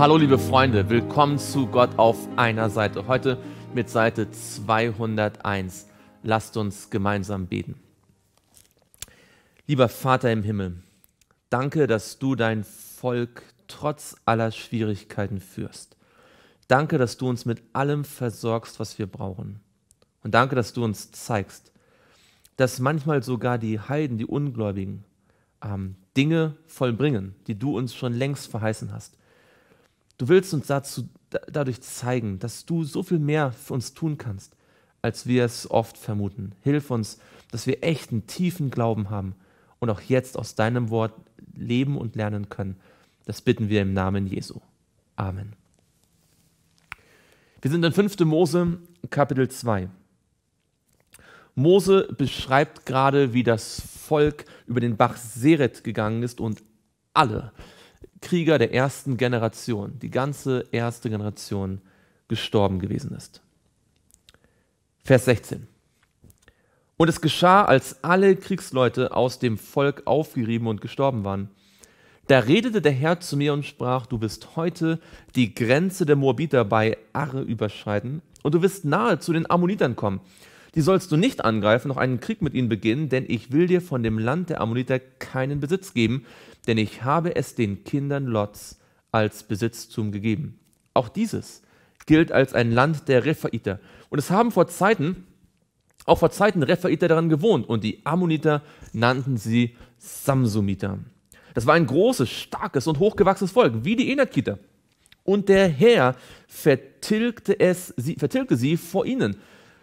Hallo liebe Freunde, willkommen zu Gott auf einer Seite. Heute mit Seite 201. Lasst uns gemeinsam beten. Lieber Vater im Himmel, danke, dass du dein Volk trotz aller Schwierigkeiten führst. Danke, dass du uns mit allem versorgst, was wir brauchen. Und danke, dass du uns zeigst, dass manchmal sogar die Heiden, die Ungläubigen, ähm, Dinge vollbringen, die du uns schon längst verheißen hast Du willst uns dazu, dadurch zeigen, dass du so viel mehr für uns tun kannst, als wir es oft vermuten. Hilf uns, dass wir echten, tiefen Glauben haben und auch jetzt aus deinem Wort leben und lernen können. Das bitten wir im Namen Jesu. Amen. Wir sind in 5. Mose, Kapitel 2. Mose beschreibt gerade, wie das Volk über den Bach Seret gegangen ist und alle, Krieger der ersten Generation, die ganze erste Generation gestorben gewesen ist. Vers 16. Und es geschah, als alle Kriegsleute aus dem Volk aufgerieben und gestorben waren. Da redete der Herr zu mir und sprach, du wirst heute die Grenze der Moabiter bei Arre überschreiten und du wirst nahe zu den Ammonitern kommen die sollst du nicht angreifen, noch einen Krieg mit ihnen beginnen, denn ich will dir von dem Land der Ammoniter keinen Besitz geben, denn ich habe es den Kindern Lots als Besitztum gegeben. Auch dieses gilt als ein Land der Rephaiter. Und es haben vor Zeiten, auch vor Zeiten Rephaiter daran gewohnt und die Ammoniter nannten sie Samsumiter. Das war ein großes, starkes und hochgewachsenes Volk, wie die Enakiter. Und der Herr vertilgte, es, sie, vertilgte sie vor ihnen,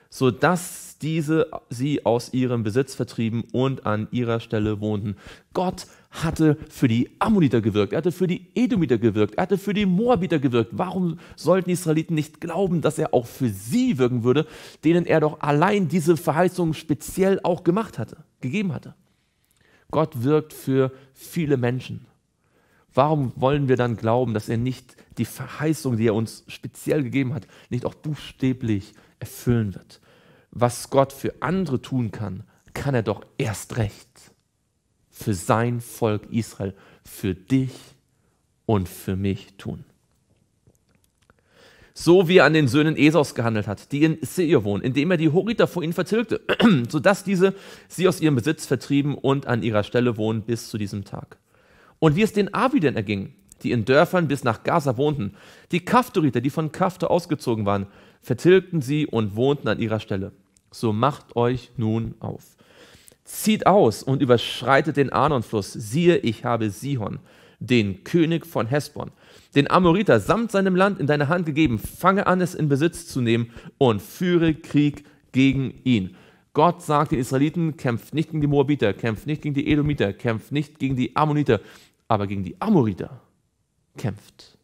sodass diese sie aus ihrem Besitz vertrieben und an ihrer Stelle wohnten. Gott hatte für die Ammoniter gewirkt, er hatte für die Edomiter gewirkt, er hatte für die Moabiter gewirkt. Warum sollten die Israeliten nicht glauben, dass er auch für sie wirken würde, denen er doch allein diese Verheißung speziell auch gemacht hatte, gegeben hatte? Gott wirkt für viele Menschen. Warum wollen wir dann glauben, dass er nicht die Verheißung, die er uns speziell gegeben hat, nicht auch buchstäblich erfüllen wird. Was Gott für andere tun kann, kann er doch erst recht für sein Volk Israel, für dich und für mich tun. So wie er an den Söhnen Esaus gehandelt hat, die in Seir wohnen, indem er die Horiter vor ihnen vertilgte, sodass diese sie aus ihrem Besitz vertrieben und an ihrer Stelle wohnen bis zu diesem Tag. Und wie es den Aviden erging, die in Dörfern bis nach Gaza wohnten, die Kaftoriter, die von Kafto ausgezogen waren, vertilgten sie und wohnten an ihrer Stelle. So macht euch nun auf. Zieht aus und überschreitet den Arnonfluss. Siehe, ich habe Sihon, den König von Hesbon, den Amoriter samt seinem Land in deine Hand gegeben. Fange an, es in Besitz zu nehmen und führe Krieg gegen ihn. Gott sagt den Israeliten, kämpft nicht gegen die Moabiter, kämpft nicht gegen die Edomiter, kämpft nicht gegen die Ammoniter, aber gegen die Amoriter kämpft.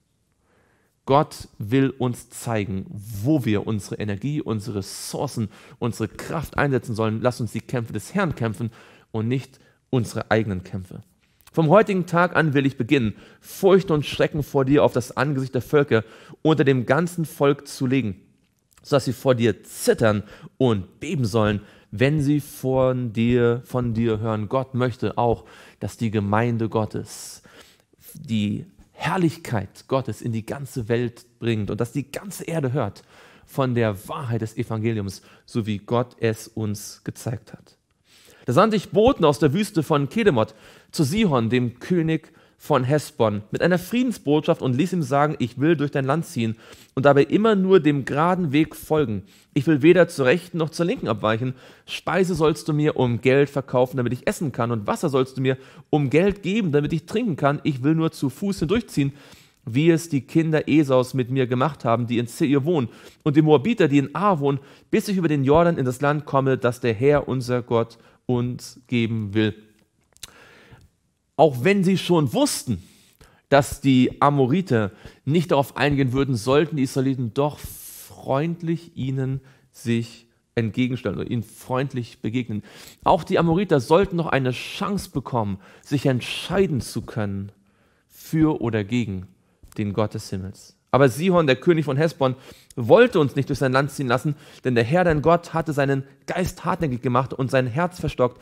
Gott will uns zeigen, wo wir unsere Energie, unsere Ressourcen, unsere Kraft einsetzen sollen. Lass uns die Kämpfe des Herrn kämpfen und nicht unsere eigenen Kämpfe. Vom heutigen Tag an will ich beginnen, Furcht und Schrecken vor dir auf das Angesicht der Völker unter dem ganzen Volk zu legen, sodass sie vor dir zittern und beben sollen, wenn sie von dir, von dir hören. Gott möchte auch, dass die Gemeinde Gottes die Herrlichkeit Gottes in die ganze Welt bringt und dass die ganze Erde hört von der Wahrheit des Evangeliums, so wie Gott es uns gezeigt hat. Da sandte ich Boten aus der Wüste von Kedemot zu Sihon, dem König von Hesbon mit einer Friedensbotschaft und ließ ihm sagen, ich will durch dein Land ziehen und dabei immer nur dem geraden Weg folgen. Ich will weder zur rechten noch zur linken abweichen. Speise sollst du mir um Geld verkaufen, damit ich essen kann, und Wasser sollst du mir um Geld geben, damit ich trinken kann. Ich will nur zu Fuß hindurchziehen, wie es die Kinder Esaus mit mir gemacht haben, die in Seir wohnen, und die Moabiter, die in A wohnen, bis ich über den Jordan in das Land komme, das der Herr, unser Gott, uns geben will auch wenn sie schon wussten, dass die Amoriter nicht darauf eingehen würden, sollten die Israeliten doch freundlich ihnen sich entgegenstellen oder ihnen freundlich begegnen. Auch die Amoriter sollten noch eine Chance bekommen, sich entscheiden zu können für oder gegen den Gott des Himmels. Aber Sihon, der König von Hesbon, wollte uns nicht durch sein Land ziehen lassen, denn der Herr, dein Gott, hatte seinen Geist hartnäckig gemacht und sein Herz verstockt,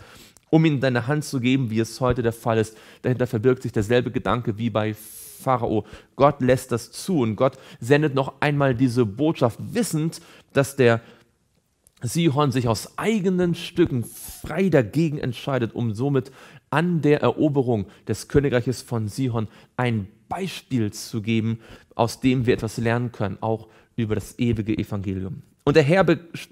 um ihn in deine Hand zu geben, wie es heute der Fall ist. Dahinter verbirgt sich derselbe Gedanke wie bei Pharao. Gott lässt das zu und Gott sendet noch einmal diese Botschaft, wissend, dass der Sihon sich aus eigenen Stücken frei dagegen entscheidet, um somit an der Eroberung des Königreiches von Sihon ein Beispiel zu geben, aus dem wir etwas lernen können, auch über das ewige Evangelium. Und der, Herr,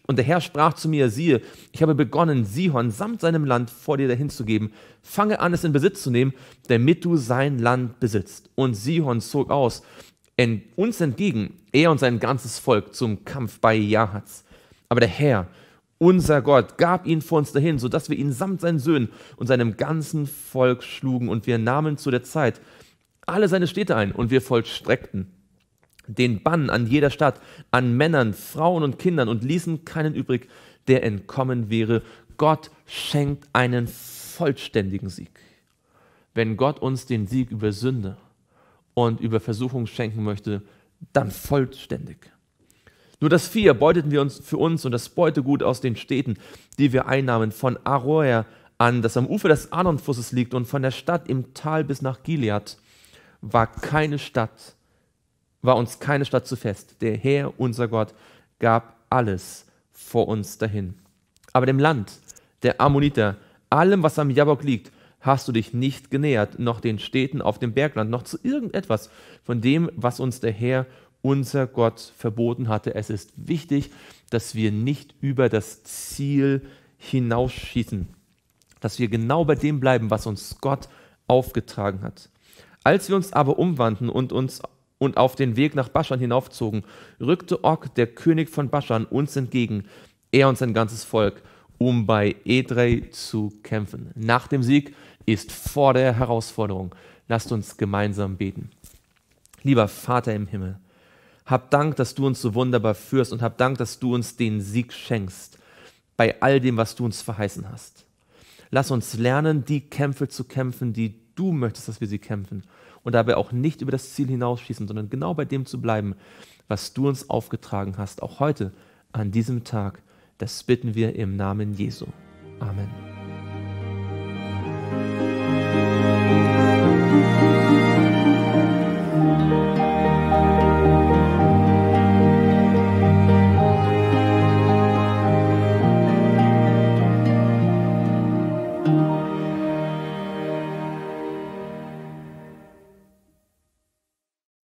und der Herr sprach zu mir, siehe, ich habe begonnen, Sihon samt seinem Land vor dir dahin zu geben. Fange an, es in Besitz zu nehmen, damit du sein Land besitzt. Und Sihon zog aus ent, uns entgegen, er und sein ganzes Volk, zum Kampf bei Jahatz. Aber der Herr, unser Gott, gab ihn vor uns dahin, sodass wir ihn samt seinen Söhnen und seinem ganzen Volk schlugen. Und wir nahmen zu der Zeit alle seine Städte ein und wir vollstreckten den Bann an jeder Stadt, an Männern, Frauen und Kindern und ließen keinen übrig, der entkommen wäre. Gott schenkt einen vollständigen Sieg. Wenn Gott uns den Sieg über Sünde und über Versuchung schenken möchte, dann vollständig. Nur das Vier beuteten wir uns für uns und das Beutegut aus den Städten, die wir einnahmen, von Aroer an, das am Ufer des Arnonflusses liegt, und von der Stadt im Tal bis nach Gilead, war keine Stadt, war uns keine Stadt zu fest. Der Herr, unser Gott, gab alles vor uns dahin. Aber dem Land der Ammoniter, allem, was am Jabok liegt, hast du dich nicht genähert, noch den Städten auf dem Bergland, noch zu irgendetwas von dem, was uns der Herr, unser Gott, verboten hatte. Es ist wichtig, dass wir nicht über das Ziel hinausschießen, dass wir genau bei dem bleiben, was uns Gott aufgetragen hat. Als wir uns aber umwandten und uns und auf den Weg nach Baschan hinaufzogen, rückte Og, der König von Baschan, uns entgegen, er und sein ganzes Volk, um bei Edrei zu kämpfen. Nach dem Sieg ist vor der Herausforderung. Lasst uns gemeinsam beten. Lieber Vater im Himmel, hab Dank, dass du uns so wunderbar führst und hab Dank, dass du uns den Sieg schenkst bei all dem, was du uns verheißen hast. Lass uns lernen, die Kämpfe zu kämpfen, die du möchtest, dass wir sie kämpfen und dabei auch nicht über das Ziel hinausschießen, sondern genau bei dem zu bleiben, was du uns aufgetragen hast, auch heute, an diesem Tag. Das bitten wir im Namen Jesu. Amen.